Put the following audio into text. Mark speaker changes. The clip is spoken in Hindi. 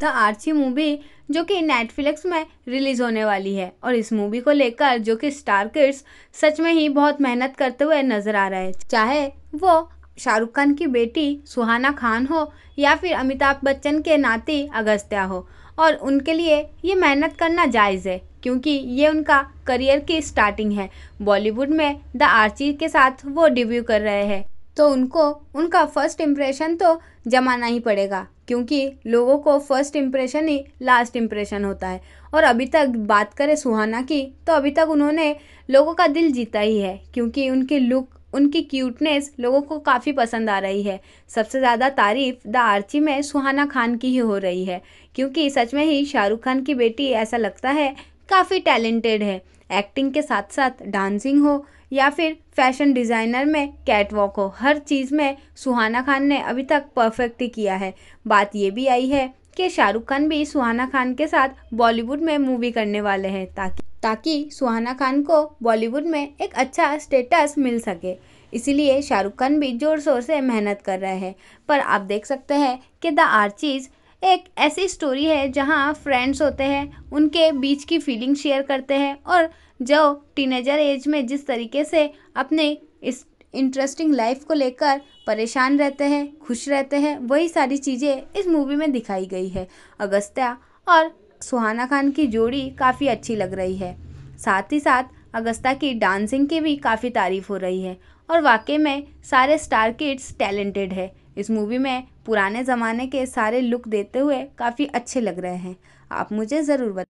Speaker 1: द आर्ची मूवी जो कि नेटफ्लिक्स में रिलीज़ होने वाली है और इस मूवी को लेकर जो कि स्टार किड्स सच में ही बहुत मेहनत करते हुए नज़र आ रहे हैं चाहे वो शाहरुख खान की बेटी सुहाना खान हो या फिर अमिताभ बच्चन के नाती अगस्त्या हो और उनके लिए ये मेहनत करना जायज़ है क्योंकि ये उनका करियर की स्टार्टिंग है बॉलीवुड में द आर्ची के साथ वो डेब्यू कर रहे हैं तो उनको उनका फ़र्स्ट इम्प्रेशन तो जमाना ही पड़ेगा क्योंकि लोगों को फ़र्स्ट इम्प्रेशन ही लास्ट इम्प्रेशन होता है और अभी तक बात करें सुहाना की तो अभी तक उन्होंने लोगों का दिल जीता ही है क्योंकि उनकी लुक उनकी क्यूटनेस लोगों को काफ़ी पसंद आ रही है सबसे ज़्यादा तारीफ द आर्ची में सुहाना खान की ही हो रही है क्योंकि सच में ही शाहरुख खान की बेटी ऐसा लगता है काफ़ी टैलेंटेड है एक्टिंग के साथ साथ डांसिंग हो या फिर फैशन डिज़ाइनर में कैटवॉक हो हर चीज़ में सुहाना खान ने अभी तक परफेक्ट ही किया है बात ये भी आई है कि शाहरुख खान भी सुहाना खान के साथ बॉलीवुड में मूवी करने वाले हैं ताकि ताकि सुहाना खान को बॉलीवुड में एक अच्छा स्टेटस मिल सके इसीलिए शाहरुख खान भी ज़ोर शोर से मेहनत कर रहे हैं पर आप देख सकते हैं कि द आर्चीज़ एक ऐसी स्टोरी है जहाँ फ्रेंड्स होते हैं उनके बीच की फीलिंग शेयर करते हैं और जो टीनेजर एज में जिस तरीके से अपने इस इंटरेस्टिंग लाइफ को लेकर परेशान रहते हैं खुश रहते हैं वही सारी चीज़ें इस मूवी में दिखाई गई है अगस्त्या और सुहाना खान की जोड़ी काफ़ी अच्छी लग रही है साथ ही साथ अगस्ता की डांसिंग की भी काफ़ी तारीफ़ हो रही है और वाकई में सारे स्टार किड्स टैलेंटेड है इस मूवी में पुराने ज़माने के सारे लुक देते हुए काफ़ी अच्छे लग रहे हैं आप मुझे ज़रूर बता